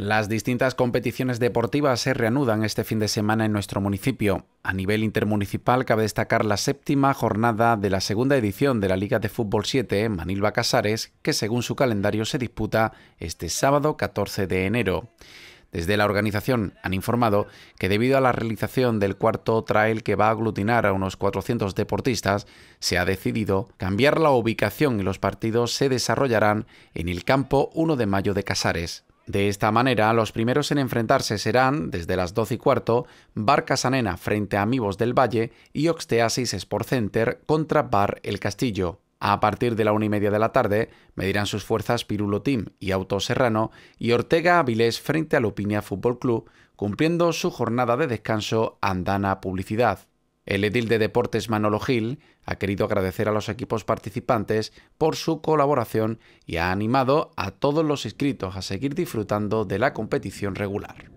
Las distintas competiciones deportivas se reanudan este fin de semana en nuestro municipio. A nivel intermunicipal cabe destacar la séptima jornada de la segunda edición de la Liga de Fútbol 7 Manilva Casares, que según su calendario se disputa este sábado 14 de enero. Desde la organización han informado que debido a la realización del cuarto trail que va a aglutinar a unos 400 deportistas, se ha decidido cambiar la ubicación y los partidos se desarrollarán en el campo 1 de mayo de Casares. De esta manera, los primeros en enfrentarse serán, desde las 12 y cuarto, Bar Casanena frente a Amigos del Valle y Oxteasis Sport Center contra Bar El Castillo. A partir de la una y media de la tarde, medirán sus fuerzas Pirulo Team y Auto Serrano y Ortega Avilés frente a Lupinia Fútbol Club, cumpliendo su jornada de descanso andana publicidad. El edil de deportes Manolo Gil ha querido agradecer a los equipos participantes por su colaboración y ha animado a todos los inscritos a seguir disfrutando de la competición regular.